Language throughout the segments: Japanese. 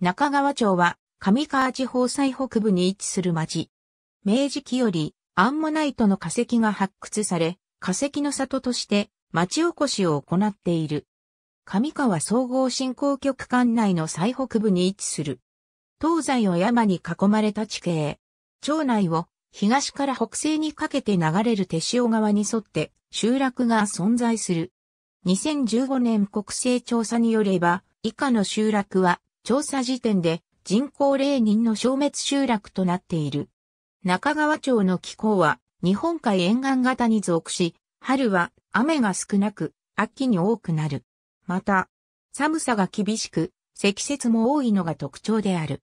中川町は上川地方最北部に位置する町。明治期よりアンモナイトの化石が発掘され、化石の里として町おこしを行っている。上川総合振興局管内の最北部に位置する。東西を山に囲まれた地形。町内を東から北西にかけて流れる手塩川に沿って集落が存在する。2015年国勢調査によれば、以下の集落は調査時点で人口0人の消滅集落となっている。中川町の気候は日本海沿岸型に属し、春は雨が少なく、秋に多くなる。また、寒さが厳しく、積雪も多いのが特徴である。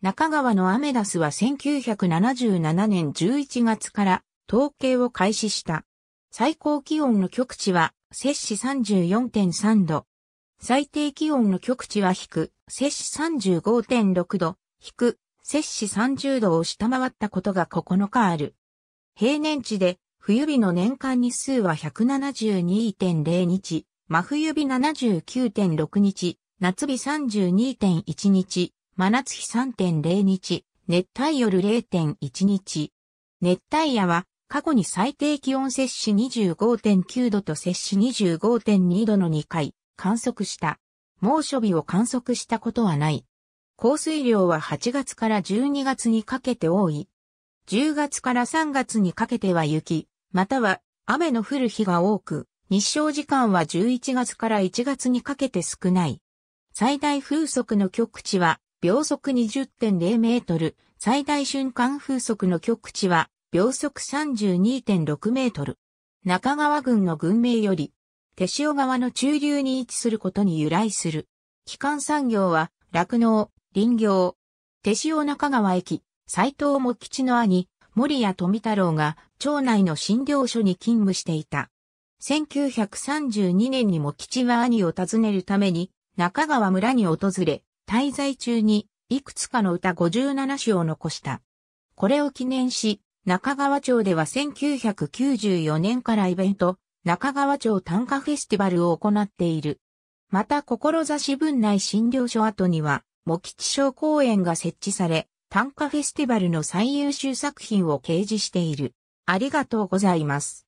中川のアメダスは1977年11月から統計を開始した。最高気温の極地は摂氏34.3度。最低気温の極地は低、摂氏35.6度、低く、摂氏30度を下回ったことが9日ある。平年値で、冬日の年間日数は172.0日、真冬日79.6日、夏日32.1日、真夏日3.0日、熱帯夜0.1日。熱帯夜は過去に最低気温摂氏25.9度と摂氏25.2度の2回観測した。猛暑日を観測したことはない。降水量は8月から12月にかけて多い。10月から3月にかけては雪、または雨の降る日が多く、日照時間は11月から1月にかけて少ない。最大風速の極地は秒速20.0メートル、最大瞬間風速の極地は秒速32.6メートル。中川郡の群名より手塩川の中流に位置することに由来する。基幹産業は、酪農、林業。手塩中川駅、斎藤茂吉の兄、森谷富太郎が、町内の診療所に勤務していた。1932年に茂吉は兄を訪ねるために、中川村に訪れ、滞在中に、いくつかの歌57首を残した。これを記念し、中川町では1994年からイベント、中川町短歌フェスティバルを行っている。また、志分内診療所跡には、茂吉小公園が設置され、短歌フェスティバルの最優秀作品を掲示している。ありがとうございます。